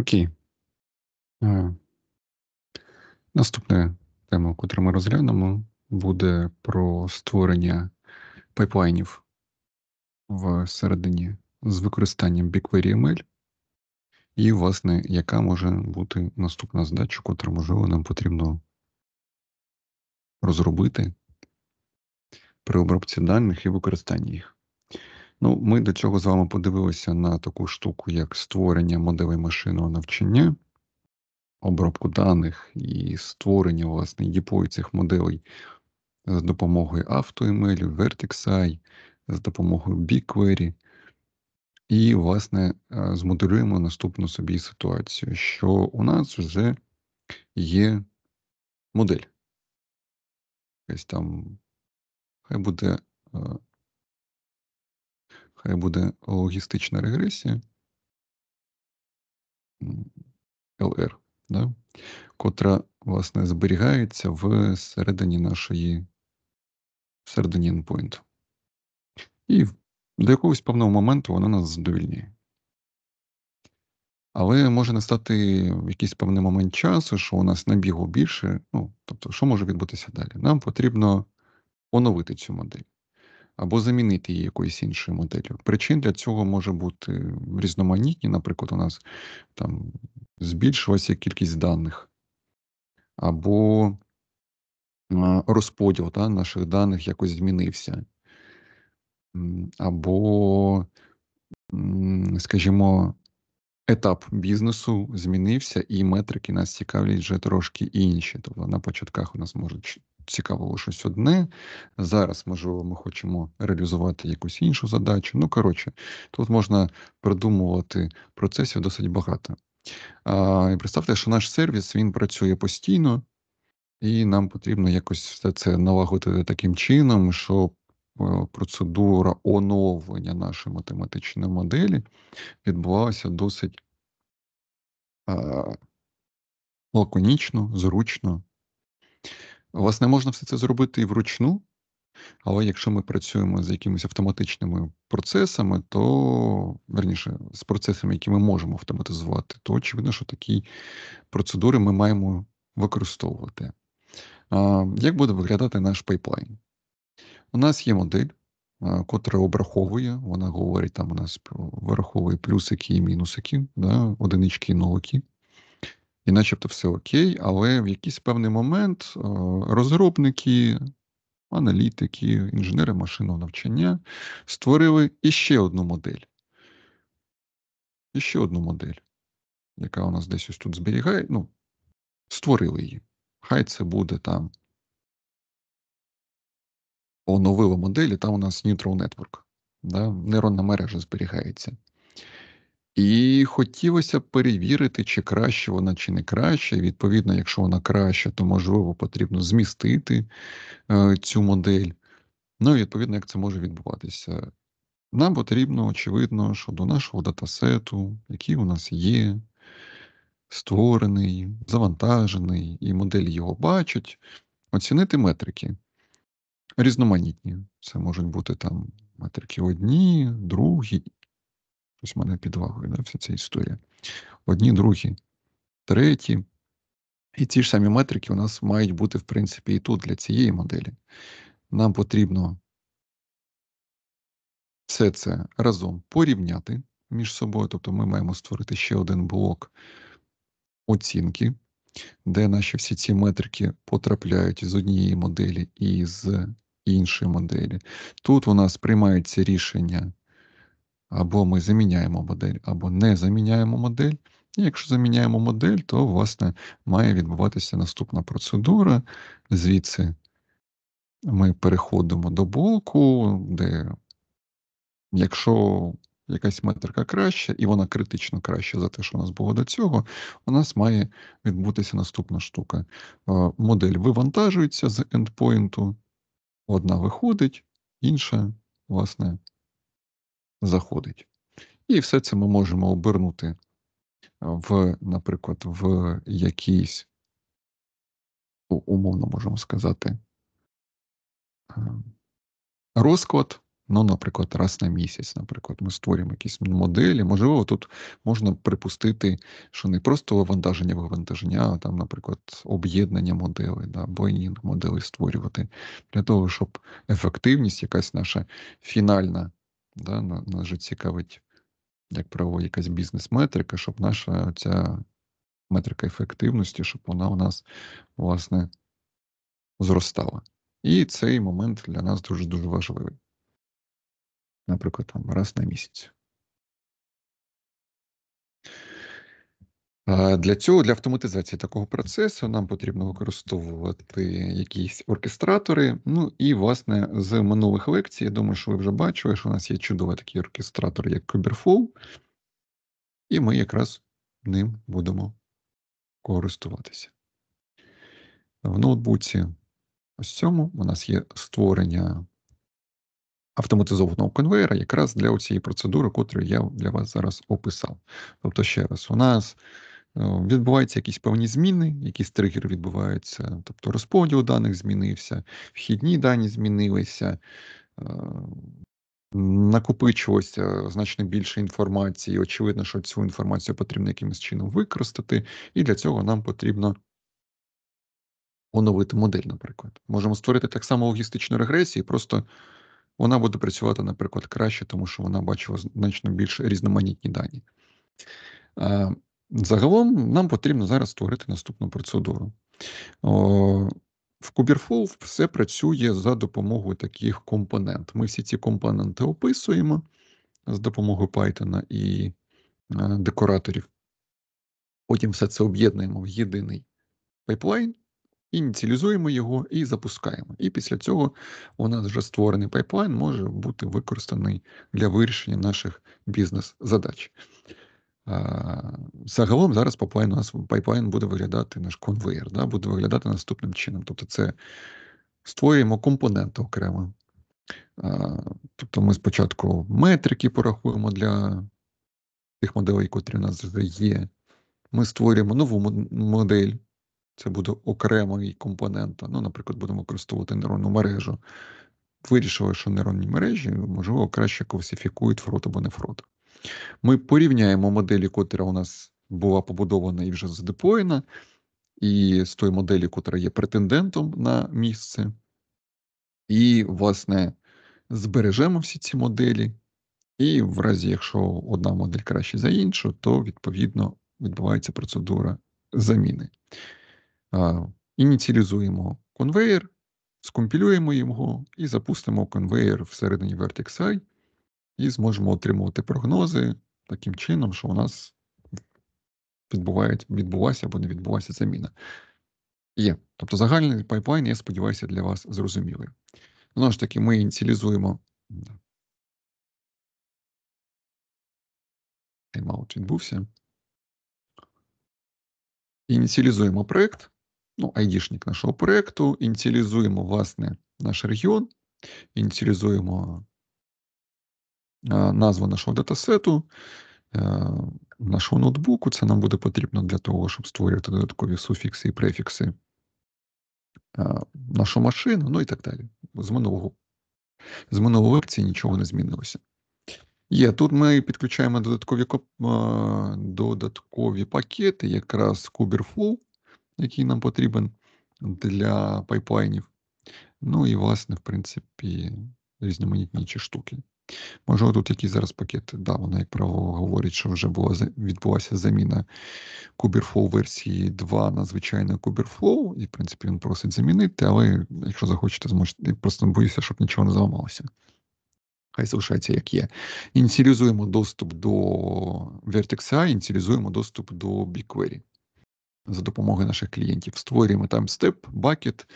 Окей. Е, наступна тема, яку ми розглянемо, буде про створення пайплайнів в середині з використанням BigQuery ML. І, власне, яка може бути наступна задача, котра, можливо, нам потрібно розробити при обробці даних і використанні їх. Ну, Ми до цього з вами подивилися на таку штуку, як створення моделей машинного навчання, обробку даних і створення, власне, діпою цих моделей з допомогою AutoML, VertexAI, з допомогою BigQuery. І, власне, е, змоделюємо наступну собі ситуацію, що у нас вже є модель. Якась там, хай буде е, Хай буде логістична регресія. LR, да? котра, власне, зберігається в середині нашої всередині енпойнту. І до якогось певного моменту вона нас задовільняє. Але може настати в якийсь певний момент часу, що у нас набігу більше. Ну, тобто, що може відбутися далі? Нам потрібно оновити цю модель або замінити її якоюсь іншою моделлю. Причин для цього може бути різноманітні. Наприклад, у нас там збільшилася кількість даних, або розподіл та, наших даних якось змінився, або, скажімо, Етап бізнесу змінився, і метрики нас цікавлять вже трошки інші. Тобто на початках у нас можуть цікаво щось одне. Зараз, можливо, ми хочемо реалізувати якусь іншу задачу. Ну, коротше, тут можна придумувати процесів досить багато. А, І представте, що наш сервіс він працює постійно, і нам потрібно якось все це налагодити таким чином, щоб е, процедура оновлення нашої математичної моделі відбувалася досить. Лаконічно, зручно. Власне, можна все це зробити і вручну, але якщо ми працюємо з якимись автоматичними процесами, то верніше з процесами, які ми можемо автоматизувати, то очевидно, що такі процедури ми маємо використовувати. Як буде виглядати наш пайплайн? У нас є модель, котра обраховує, вона говорить, там у нас вираховує плюсики і мінусики, да, одинички і нолики і начебто все окей, але в якийсь певний момент е, розробники, аналітики, інженери машинного навчання створили іще одну модель. Іще одну модель, яка у нас десь ось тут зберігає, ну, створили її. Хай це буде там. Оновили моделі, там у нас Neutral Network. Да? Нейронна мережа зберігається. І хотілося б перевірити, чи краще вона, чи не краще. Відповідно, якщо вона краща, то можливо потрібно змістити е, цю модель. Ну і відповідно, як це може відбуватися. Нам потрібно, очевидно, що до нашого датасету, який у нас є, створений, завантажений, і модель його бачать, оцінити метрики. Різноманітні. Це можуть бути там метрики одні, другі, Ось мене підвагою да, вся ця історія. Одні, другі, треті. І ці ж самі метрики у нас мають бути, в принципі, і тут для цієї моделі. Нам потрібно все це разом порівняти між собою. Тобто ми маємо створити ще один блок оцінки, де наші всі ці метрики потрапляють з однієї моделі і з іншої моделі. Тут у нас приймаються рішення. Або ми заміняємо модель, або не заміняємо модель. І якщо заміняємо модель, то, власне, має відбуватися наступна процедура. Звідси ми переходимо до блоку, де, якщо якась метрика краща, і вона критично краща за те, що у нас було до цього, у нас має відбутися наступна штука. Е, модель вивантажується з ендпойнту, одна виходить, інша, власне заходить. І все це ми можемо обернути е, в, наприклад, в якийсь, умовно можемо сказати, е, розклад. Ну, наприклад, раз на місяць, наприклад, ми створюємо якісь моделі. Можливо, тут можна припустити, що не просто вивантаження вивантаження, а там, наприклад, об'єднання моделей, да, бойнінг моделей створювати для того, щоб ефективність, якась наша фінальна Да? Нас же цікавить, як правило, якась бізнес-метрика, щоб наша ця метрика ефективності, щоб вона у нас власне зростала. І цей момент для нас дуже дуже важливий. Наприклад, там раз на місяць. Для цього для автоматизації такого процесу нам потрібно використовувати якісь оркестратори. Ну і власне з минулих лекцій, я думаю, що ви вже бачили, що у нас є чудовий такий оркестратор, як Kuberflow, і ми якраз ним будемо користуватися. В ноутбуці ось цьому у нас є створення автоматизованого конвейера якраз для цієї процедури, яку я для вас зараз описав. Тобто, ще раз, у нас Е, відбуваються якісь певні зміни, якісь тригери відбуваються, тобто розподіл даних змінився, вхідні дані змінилися, е, накопичилося значно більше інформації. Очевидно, що цю інформацію потрібно якимось чином використати, і для цього нам потрібно. Оновити модель, наприклад, можемо створити так само логістичну регресію, просто вона буде працювати, наприклад, краще, тому що вона бачила значно більш різноманітні дані. Е, Загалом нам потрібно зараз створити наступну процедуру. В Куберфол все працює за допомогою таких компонент. Ми всі ці компоненти описуємо з допомогою Python і е, декораторів. Потім все це об'єднуємо в єдиний пайплайн, ініціалізуємо його і запускаємо. І після цього у нас вже створений пайплайн може бути використаний для вирішення наших бізнес-задач. Загалом зараз пайплайн у нас пайплайн буде виглядати наш конвейер, да, буде виглядати наступним чином. Тобто, це створюємо компоненти окремо. Тобто, ми спочатку метрики порахуємо для тих моделей, котрі у нас вже є. Ми створюємо нову модель. Це буде окремий компонент. Ну, наприклад, будемо використовувати нейронну мережу. Вирішили, що нейронні мережі, можливо, краще класифікують фрот або не фрот. Ми порівняємо моделі, котра у нас була побудована і вже задеплоєна, і з тої моделі, котра є претендентом на місце. І, власне, збережемо всі ці моделі. І в разі, якщо одна модель краще за іншу, то відповідно відбувається процедура заміни. Ініціалізуємо конвейер, скомпілюємо його і запустимо конвейер всередині Vertex VertexI, і зможемо отримувати прогнози таким чином, що у нас відбулася або не відбулася заміна. Є. Тобто загальний пайплайн, я сподіваюся, для вас зрозумілий. Знову ж таки, ми ініціалізуємо. Тайм-аут відбувся. Ініціалізуємо проєкт, ну, id нашого проєкту, ініціалізуємо, власне, наш регіон, ініціалізуємо Е, назва нашого датасету, е, нашого ноутбуку. Це нам буде потрібно для того, щоб створювати додаткові суфікси і префікси е, нашу машину, ну і так далі. З минулого з минулої лекції нічого не змінилося. Є, тут ми підключаємо додаткові додаткові пакети, якраз Kuberflow, який нам потрібен для пайплайнів. Ну і, власне, в принципі, різноманітніші штуки. Можливо, тут якийсь зараз пакет. Да, вона, як право, говорить, що вже була відбулася заміна Kubeflow версії 2 на звичайне Kubeflow, і в принципі він просить замінити, але якщо захочете, зможете. просто боюся, щоб нічого не зламалося. Хай залишається, як є. Ініціалізуємо доступ до Vertex AI, ініціалізуємо доступ до BigQuery за допомогою наших клієнтів. Створюємо там степ, бакет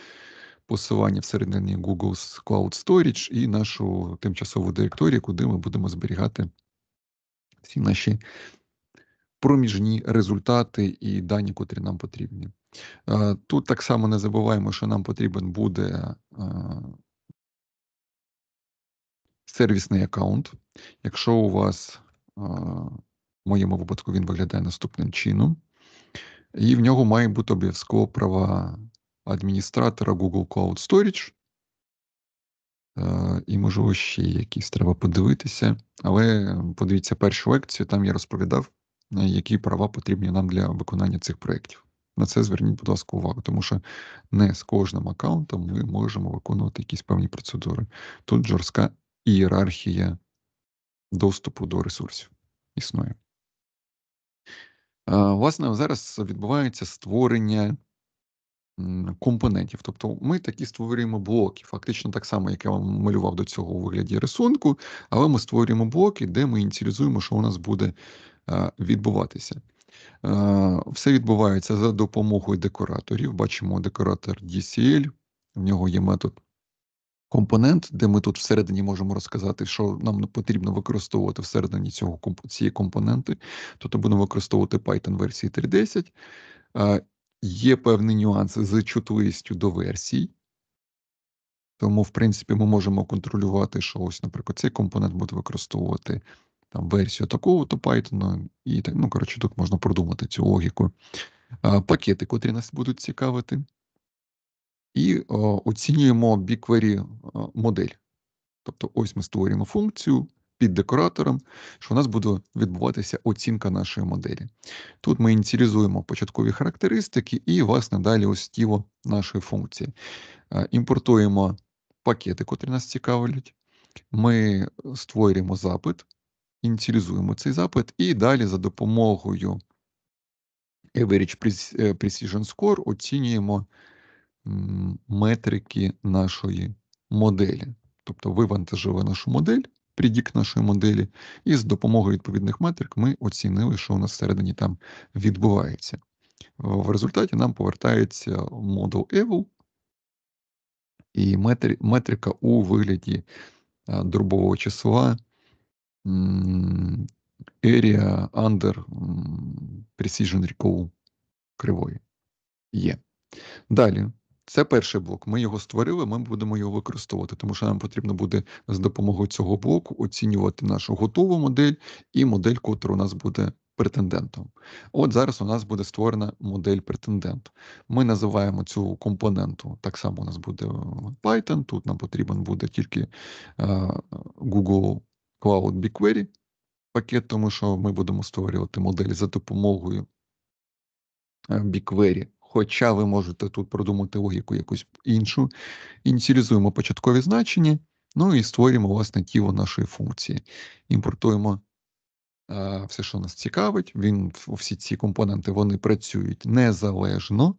посилання всередині Google's Cloud Storage і нашу тимчасову директорію, куди ми будемо зберігати всі наші проміжні результати і дані, котрі нам потрібні. Е, тут так само не забуваємо, що нам потрібен буде е, сервісний аккаунт. Якщо у вас е, в моєму випадку він виглядає наступним чином, і в нього має бути обов'язково права адміністратора Google Cloud Storage. Е, і, можливо, ще якісь треба подивитися. Але подивіться першу лекцію, там я розповідав, е, які права потрібні нам для виконання цих проєктів. На це зверніть, будь ласка, увагу, тому що не з кожним аккаунтом ми можемо виконувати якісь певні процедури. Тут жорстка ієрархія доступу до ресурсів існує. Е, власне, зараз відбувається створення компонентів. Тобто ми такі створюємо блоки, фактично так само, як я вам малював до цього у вигляді рисунку, але ми створюємо блоки, де ми ініціалізуємо, що у нас буде е, відбуватися. Е, все відбувається за допомогою декораторів. Бачимо декоратор DCL, в нього є метод. Компонент, де ми тут всередині можемо розказати, що нам потрібно використовувати всередині цього цієї компоненти, тобто будемо використовувати Python версії 3.10. Є певні нюанси з чутливістю до версій. Тому, в принципі, ми можемо контролювати, що ось, наприклад, цей компонент буде використовувати там версію такого-то Python, і так, ну, коротше, тут можна продумати цю логіку. А, пакети, котрі нас будуть цікавити. І о, оцінюємо BigQuery модель. Тобто, ось ми створюємо функцію, під декоратором, що у нас буде відбуватися оцінка нашої моделі. Тут ми ініціалізуємо початкові характеристики і, власне, далі ось тіло нашої функції. Е, імпортуємо пакети, котрі нас цікавлять. Ми створюємо запит, ініціалізуємо цей запит, і далі за допомогою Average е, Precision Score оцінюємо метрики нашої моделі. Тобто, ви нашу модель, придік нашої моделі, і з допомогою відповідних метрик ми оцінили, що у нас всередині там відбувається. В результаті нам повертається модул Evil і метрика у вигляді е, дробового числа area under precision recall кривої є. Далі це перший блок. Ми його створили, ми будемо його використовувати, тому що нам потрібно буде з допомогою цього блоку оцінювати нашу готову модель і модель, котра у нас буде претендентом. От зараз у нас буде створена модель претендент. Ми називаємо цю компоненту. Так само у нас буде Python. Тут нам потрібен буде тільки е, Google Cloud BigQuery пакет, тому що ми будемо створювати модель за допомогою е, BigQuery хоча ви можете тут продумати логіку якусь іншу. Ініціалізуємо початкові значення, ну і створюємо власне тіло нашої функції. Імпортуємо е, все, що нас цікавить. Він, Всі ці компоненти вони працюють незалежно.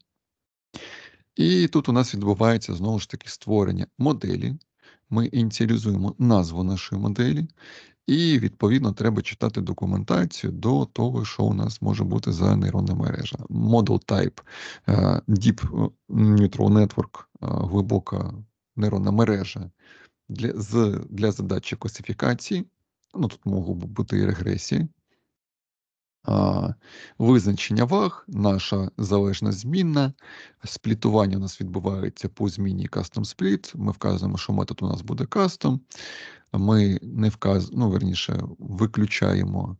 І тут у нас відбувається знову ж таки створення моделі. Ми ініціалізуємо назву нашої моделі, і відповідно треба читати документацію до того, що у нас може бути за нейронна мережа. Model Type е, Deep е, Neutral Network, е, глибока нейронна мережа для з, для задачі класифікації. Ну тут можуть бути і регресії а, визначення ваг, наша залежна змінна. Сплітування у нас відбувається по зміні custom split. Ми вказуємо, що метод у нас буде custom. Ми не вказуємо, ну, верніше, виключаємо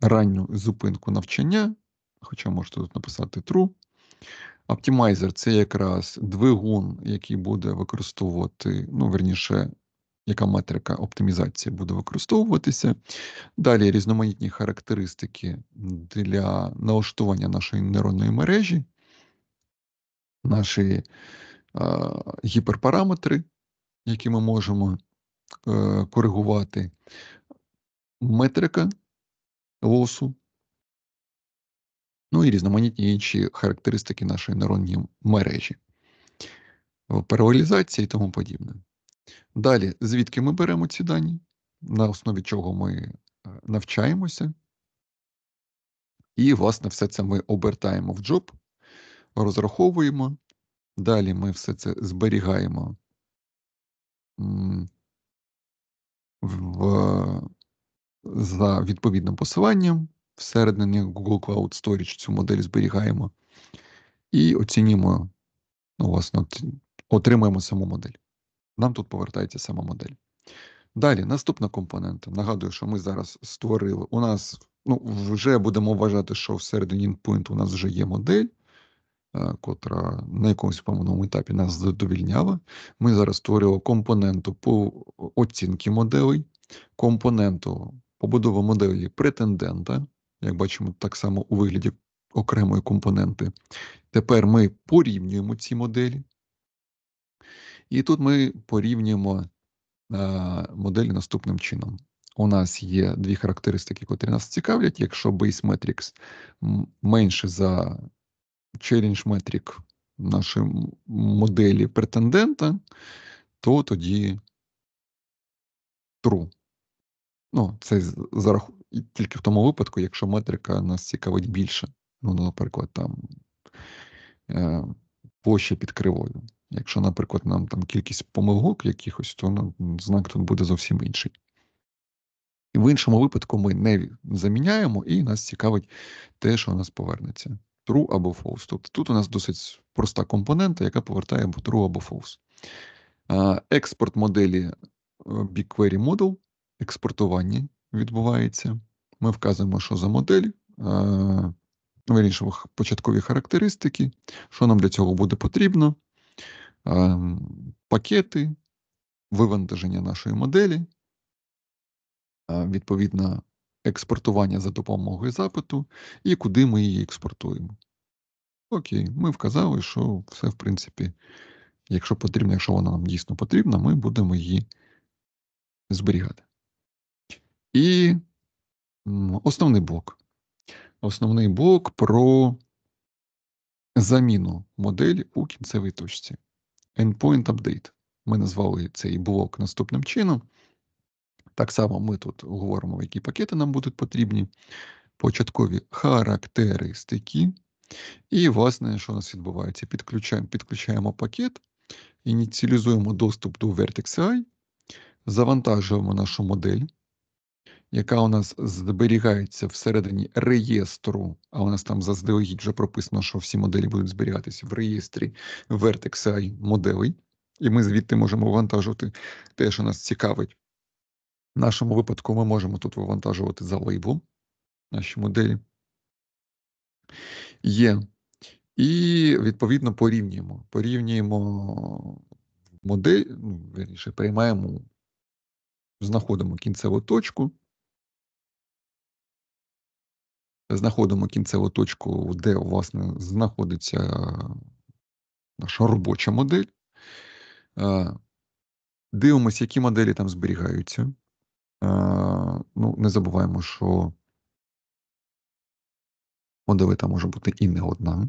ранню зупинку навчання, хоча можете тут написати true. Оптимайзер це якраз двигун, який буде використовувати, ну, верніше, яка метрика оптимізації буде використовуватися. Далі різноманітні характеристики для налаштування нашої нейронної мережі, наші е, гіперпараметри, які ми можемо е, коригувати, метрика лосу. Ну і різноманітні інші характеристики нашої нейронної мережі, паралелізації і тому подібне. Далі, звідки ми беремо ці дані, на основі чого ми е, навчаємося. І, власне, все це ми обертаємо в джоб, розраховуємо. Далі ми все це зберігаємо в, за відповідним посиланням. Всередині Google Cloud Storage цю модель зберігаємо і оцінюємо, ну, власне, отримаємо саму модель. Нам тут повертається сама модель. Далі, наступна компонента. Нагадую, що ми зараз створили. У нас ну, вже будемо вважати, що всередині endpoint у нас вже є модель, е, котра на якомусь певному етапі нас задовільняла. Ми зараз створили компоненту по оцінці моделей, компоненту побудови моделі претендента. Як бачимо, так само у вигляді окремої компоненти. Тепер ми порівнюємо ці моделі. І тут ми порівнюємо е, моделі наступним чином. У нас є дві характеристики, котрі нас цікавлять. Якщо Base Matrix менше за Challenge Matrix нашої моделі претендента, то тоді true. Ну, це за тільки в тому випадку, якщо метрика нас цікавить більше. Ну, наприклад, там е, площа під кривою. Якщо, наприклад, нам там кількість помилок якихось, то ну, знак тут буде зовсім інший. І в іншому випадку ми не заміняємо, і нас цікавить те, що у нас повернеться: true або false. Тобто тут у нас досить проста компонента, яка повертає або true або false. Експорт моделі е, BigQuery Model, експортування відбувається. Ми вказуємо, що за модель, Вирішуємо початкові характеристики, що нам для цього буде потрібно пакети, вивантаження нашої моделі, відповідно, експортування за допомогою запиту і куди ми її експортуємо. Окей, ми вказали, що все, в принципі, якщо потрібно, якщо вона нам дійсно потрібна, ми будемо її зберігати. І основний блок. Основний блок про заміну моделі у кінцевій точці. Endpoint Update. Ми назвали цей блок наступним чином. Так само ми тут говоримо, які пакети нам будуть потрібні, початкові характеристики. І, власне, що у нас відбувається? Підключаємо підключаємо пакет, ініціалізуємо доступ до Vertex AI, завантажуємо нашу модель яка у нас зберігається всередині реєстру, а у нас там заздалегідь вже прописано, що всі моделі будуть зберігатися в реєстрі Vertex AI моделей, і ми звідти можемо вивантажувати те, що нас цікавить. В нашому випадку ми можемо тут вивантажувати за лейблом наші моделі. Є. І відповідно порівнюємо. Порівнюємо модель, ну, верніше, приймаємо, знаходимо кінцеву точку знаходимо кінцеву точку, де власне знаходиться наша робоча модель. Е, Дивимося, які моделі там зберігаються. Е, ну, Не забуваємо, що моделі там може бути і не одна.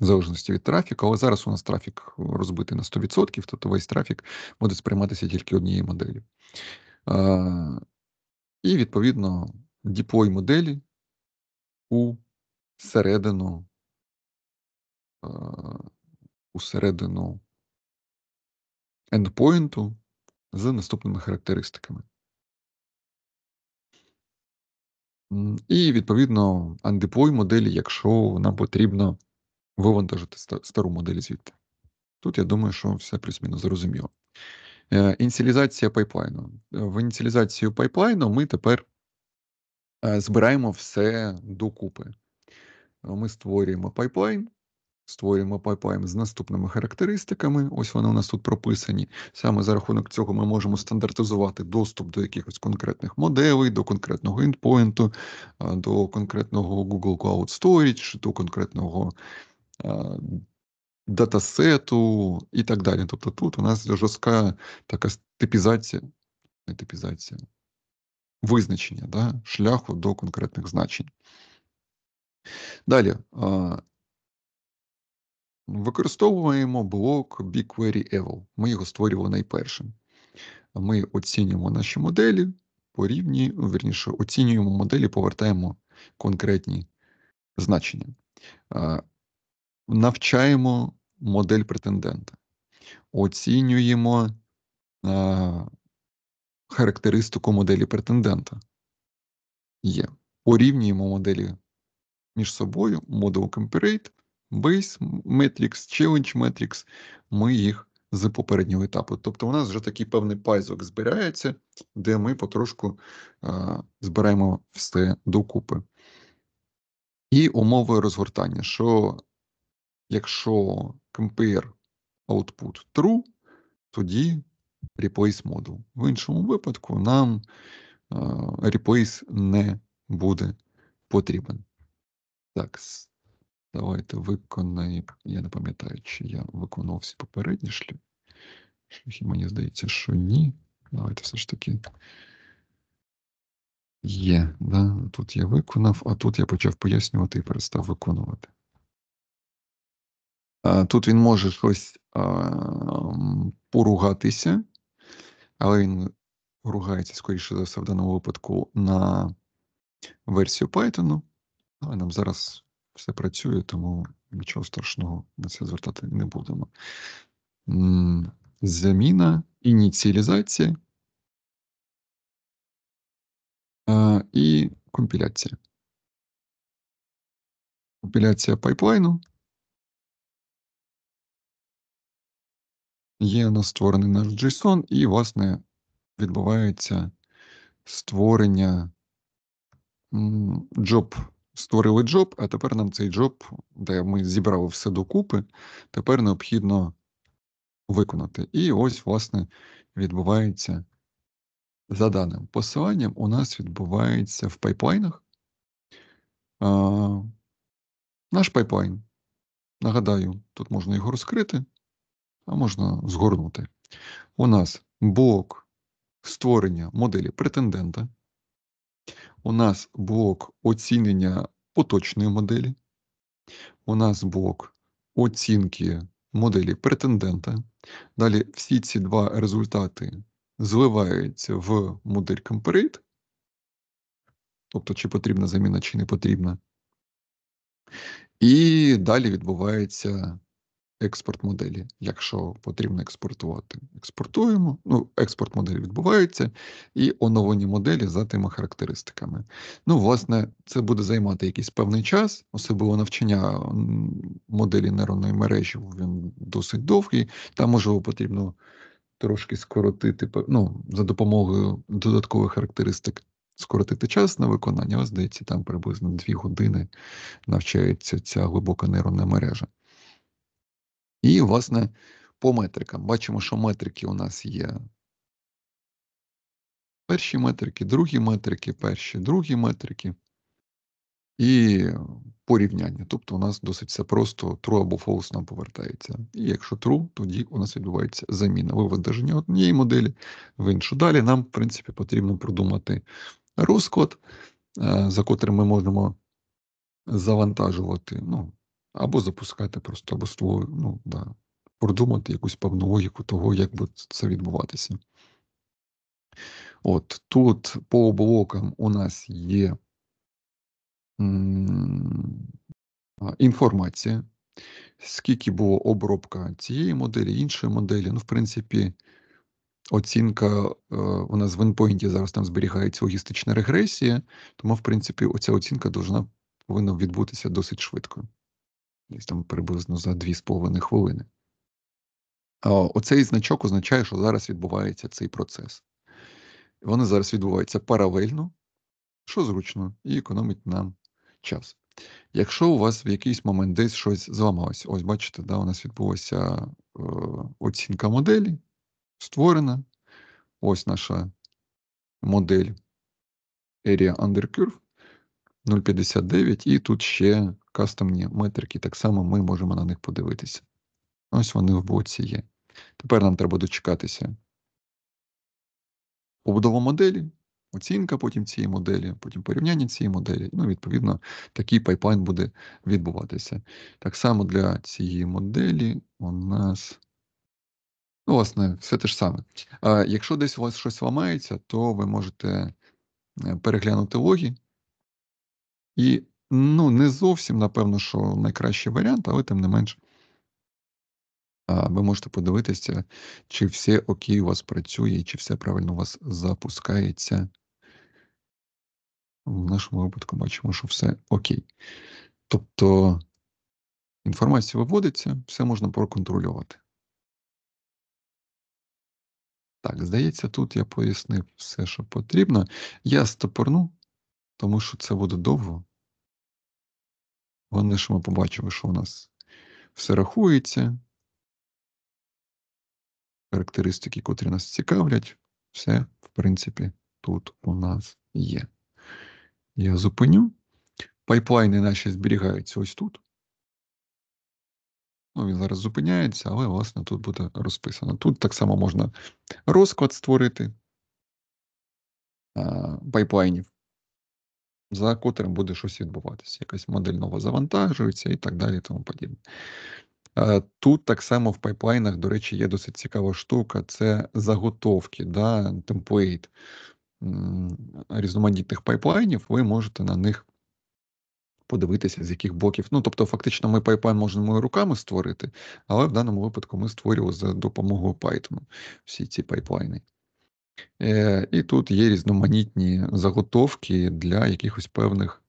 В залежності від трафіку, але зараз у нас трафік розбитий на 100%, тобто весь трафік буде сприйматися тільки однією моделлю. Е, і, відповідно, діплой моделі у середину, у середину ендпойнту з наступними характеристиками. І, відповідно, андеплой моделі, якщо нам потрібно вивантажити стару модель звідти. Тут я думаю, що все плюс-мінус зрозуміло. Е, Ініціалізація пайплайну. Е, в ініціалізацію пайплайну ми тепер збираємо э, все докупи. Э, ми створюємо пайплайн, створюємо пайплайн з наступними характеристиками. Ось вони у нас тут прописані. Саме за рахунок цього ми можемо стандартизувати доступ до якихось конкретних моделей, до конкретного ендпоінту, е, до конкретного Google Cloud Storage, до конкретного. Е, датасету і так далі. Тобто тут у нас жорстка така типізація, не типізація, визначення да, шляху до конкретних значень. Далі використовуємо блок BigQuery Eval. Ми його створювали найпершим. Ми оцінюємо наші моделі, по рівні, верніше, оцінюємо моделі, повертаємо конкретні значення. Навчаємо модель претендента, оцінюємо характеристику моделі претендента. Є. Порівнюємо моделі між собою, Model Comparate, Base Matrix, Challenge Matrix, ми їх з попереднього етапу. Тобто у нас вже такий певний пайзок збирається, де ми потрошку а, збираємо все докупи. І умови розгортання, що якщо compare output true, тоді replace модул. В іншому випадку нам replace не буде потрібен. Так, давайте виконаємо. Я не пам'ятаю, чи я виконав всі попередні шляхи. мені здається, що ні. Давайте все ж таки. Є, да? тут я виконав, а тут я почав пояснювати і перестав виконувати. Тут він може щось поругатися, але він ругається, скоріше за все, в даному випадку на версію Python. Ну, але нам зараз все працює, тому нічого страшного на це звертати не будемо. Заміна ініціалізація і компіляція. Компіляція пайплайну. Є у нас створений наш JSON, і, власне, відбувається створення джоб. Створили джоб, а тепер нам цей джоб, де ми зібрали все докупи, тепер необхідно виконати. І ось, власне, відбувається за даним посиланням, у нас відбувається в пайплайнах. наш пайплайн. Нагадаю, тут можна його розкрити а можна згорнути. У нас блок створення моделі претендента. У нас блок оцінення поточної моделі. У нас блок оцінки моделі претендента. Далі всі ці два результати зливаються в модель Comparate. Тобто, чи потрібна заміна, чи не потрібна. І далі відбувається експорт моделі. Якщо потрібно експортувати, експортуємо. Ну, експорт моделі відбувається, і оновлені моделі за тими характеристиками. Ну, власне, це буде займати якийсь певний час, особливо навчання моделі нейронної мережі він досить довгий. Там, можливо, потрібно трошки скоротити ну, за допомогою додаткових характеристик. Скоротити час на виконання, ось здається, там приблизно 2 години навчається ця глибока нейронна мережа. І, власне, по метрикам. Бачимо, що метрики у нас є. Перші метрики, другі метрики, перші, другі метрики. І порівняння. Тобто у нас досить все просто true або false нам повертається. І якщо true, тоді у нас відбувається заміна виведення однієї моделі в іншу. Далі нам, в принципі, потрібно продумати розклад, е, за котрим ми можемо завантажувати ну, або запускати просто, або слово, ну, да, продумати якусь певну логіку того, як буде це відбуватися. От Тут по блокам у нас є інформація, скільки було обробка цієї моделі, іншої моделі. Ну, в принципі, оцінка е, у нас в endpoint зараз там зберігається логістична регресія, тому, в принципі, оця оцінка повинна відбутися досить швидко десь там приблизно за 2,5 хвилини. Оцей значок означає, що зараз відбувається цей процес. Вони зараз відбуваються паралельно, що зручно, і економить нам час. Якщо у вас в якийсь момент десь щось зламалось, ось бачите, да, у нас відбулася е, оцінка моделі, створена. Ось наша модель Area Under Curve 0,59, і тут ще кастомні метрики, так само ми можемо на них подивитися. Ось вони в боці є. Тепер нам треба дочекатися. Побудова моделі, оцінка потім цієї моделі, потім порівняння цієї моделі. Ну, відповідно, такий пайплайн буде відбуватися. Так само для цієї моделі у нас. Ну, власне, все те ж саме. А Якщо десь у вас щось ламається, то ви можете е, переглянути логі і Ну, не зовсім, напевно, що найкращий варіант, але тим не менш, Ви можете подивитися, чи все окей у вас працює, чи все правильно у вас запускається. В нашому випадку бачимо, що все окей. Тобто інформація виводиться, все можна проконтролювати. Так, здається, тут я пояснив все, що потрібно. Я стопорну, тому що це буде довго. Головне, що ми побачили, що у нас все рахується. Характеристики, котрі нас цікавлять, все, в принципі, тут у нас є. Я зупиню. Пайплайни наші зберігаються ось тут. Ну, Він зараз зупиняється, але, власне, тут буде розписано. Тут так само можна розклад створити пайплайнів за котрим буде щось відбуватися. Якась модель нова завантажується і так далі. І тому подібне. Е, тут так само в пайплайнах, до речі, є досить цікава штука: це заготовки, да, темплейт різноманітних пайплайнів. Ви можете на них. Подивитися, з яких блоків. Ну, тобто, фактично, ми пайплайн можемо руками створити, але в даному випадку ми створювали за допомогою Python всі ці пайплайни. Е, і тут є різноманітні заготовки для якихось певних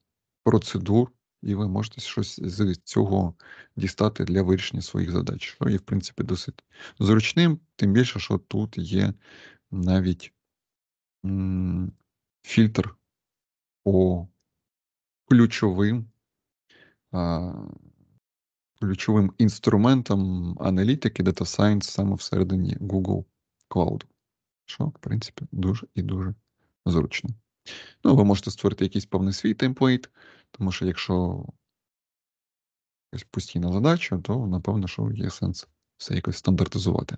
процедур, і ви можете щось з цього дістати для вирішення своїх задач, що є, в принципі, досить зручним, тим більше, що тут є навіть фільтр по ключовим. Ключовим інструментом аналітики Data Science саме всередині Google Cloud що, в принципі, дуже і дуже зручно. Ну, ви можете створити якийсь повний свій темплейт, тому що якщо якась постійна задача, то напевно, що є сенс все якось стандартизувати.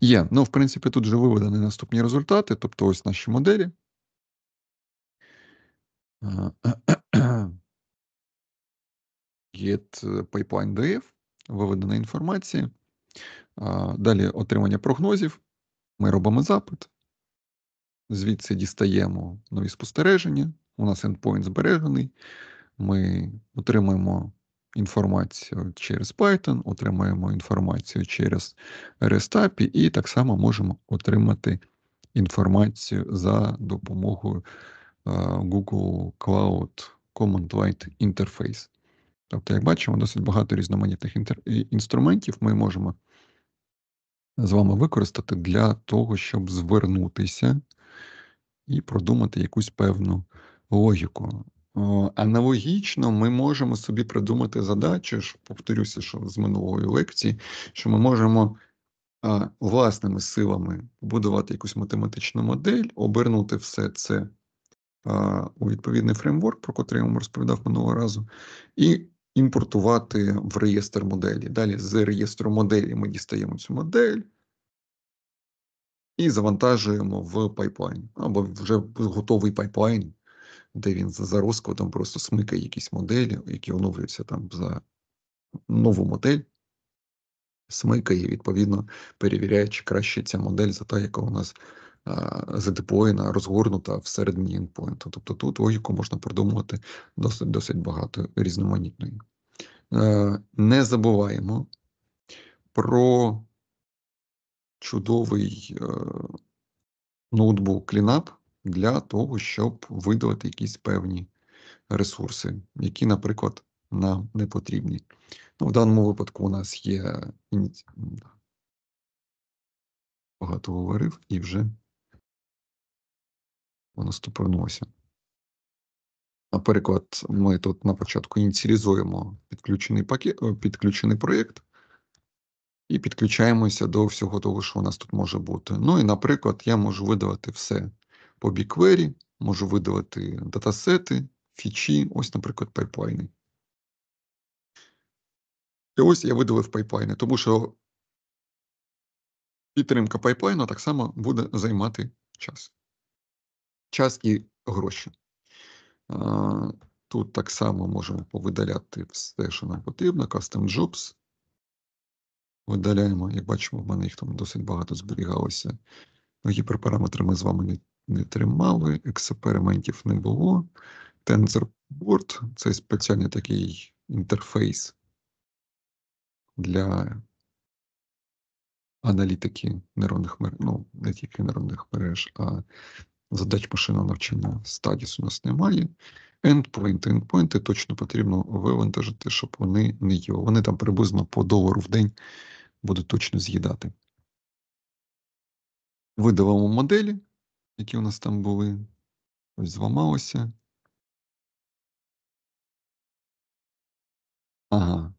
Є, ну, в принципі, тут вже виведені наступні результати, тобто ось наші моделі. Get pipeline.df, виведена інформація. Далі отримання прогнозів. Ми робимо запит, звідси дістаємо нові спостереження. У нас endpoint збережений. Ми отримуємо інформацію через Python, отримуємо інформацію через REST API і так само можемо отримати інформацію за допомогою е, Google Cloud Command Lite Interface. Тобто, як бачимо, досить багато різноманітних інструментів ми можемо з вами використати для того, щоб звернутися і продумати якусь певну логіку. Аналогічно ми можемо собі придумати задачу, що, повторюся, що з минулої лекції, що ми можемо а, власними силами будувати якусь математичну модель, обернути все це а, у відповідний фреймворк, про котрий я вам розповідав минулого разу, і імпортувати в реєстр моделі. Далі з реєстру моделі ми дістаємо цю модель і завантажуємо в пайплайн. Або вже готовий пайплайн, де він за розкладом просто смикає якісь моделі, які оновлюються там за нову модель. Смикає, відповідно, перевіряє, чи краще ця модель за та, яка у нас задепоєна, розгорнута всередині інпоінту. Тобто тут логіку можна продумувати досить досить багато різноманітної. Е, не забуваємо про чудовий е, ноутбук Cleanup для того, щоб видалити якісь певні ресурси, які, наприклад, нам не потрібні. Ну, В даному випадку у нас є багато говорив і вже вона ступорнулася. Наприклад, ми тут на початку ініціалізуємо підключений пакет, підключений проєкт і підключаємося до всього того, що у нас тут може бути. Ну і, наприклад, я можу видавати все по біквері, можу видавати датасети, фічі, ось, наприклад, пайплайни. І ось я видалив пайплайни, тому що підтримка пайплайну так само буде займати час час і гроші. Тут так само можемо повидаляти все, що нам потрібно. Custom Jobs. Видаляємо, як бачимо, в мене їх там досить багато зберігалося. Ну, Гіперпараметри ми з вами не, не тримали, експериментів не було. TensorBoard це спеціальний такий інтерфейс для аналітики нейронних мереж, ну, не тільки нейронних мереж, а задач машинного навчання стадіс у нас немає. Ендпойнти, ендпойнти точно потрібно вивантажити, щоб вони не їли. Вони там приблизно по долару в день будуть точно з'їдати. Видавимо моделі, які у нас там були. Ось зламалося. Ага.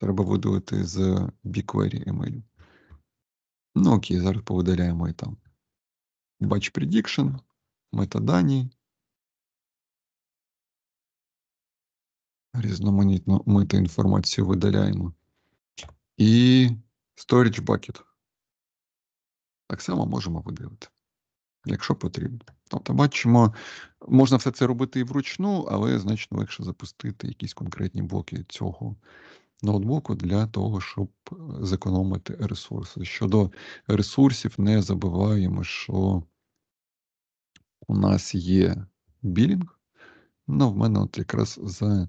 Треба видалити з BigQuery емейлю. Ну окей, зараз повидаляємо і там. Batch Prediction, метадані. Різноманітно ми ту інформацію видаляємо. І Storage Bucket. Так само можемо видалити, якщо потрібно. Тобто, бачимо, можна все це робити і вручну, але значно легше запустити якісь конкретні блоки цього ноутбуку для того, щоб е, зекономити ресурси. Щодо ресурсів, не забуваємо, що у нас є білінг. Ну, в мене от якраз за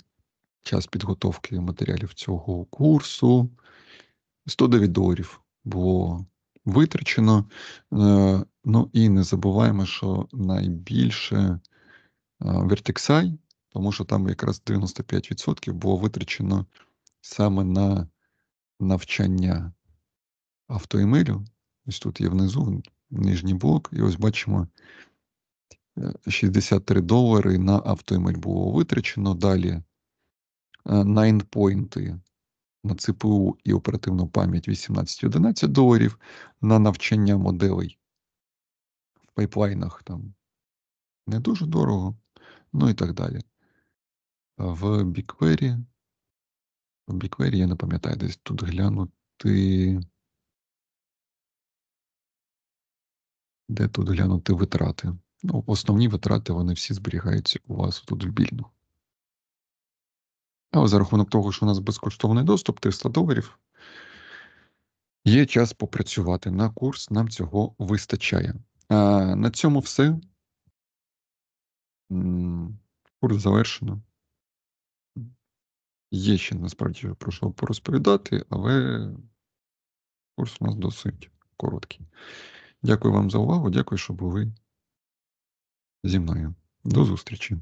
час підготовки матеріалів цього курсу 109 доларів було витрачено. Е, ну і не забуваємо, що найбільше вертексай, тому що там якраз 95% було витрачено саме на навчання автоемелю. Ось тут є внизу нижній блок, і ось бачимо 63 е, долари на автоемель було витрачено. Далі е, на ендпойнти на ЦПУ і оперативну пам'ять 18-11 доларів, на навчання моделей в пайплайнах там не дуже дорого, ну і так далі. В BigQuery в BigQuery, я не пам'ятаю, десь тут глянути. Де тут глянути витрати? Ну, Основні витрати вони всі зберігаються у вас тут вільно. Але за рахунок того, що у нас безкоштовний доступ 300 доларів. Є час попрацювати на курс, нам цього вистачає. А, На цьому все. Курс завершено. Є ще насправді про що порозповідати, але курс у нас досить короткий. Дякую вам за увагу. Дякую, що були зі мною. До зустрічі!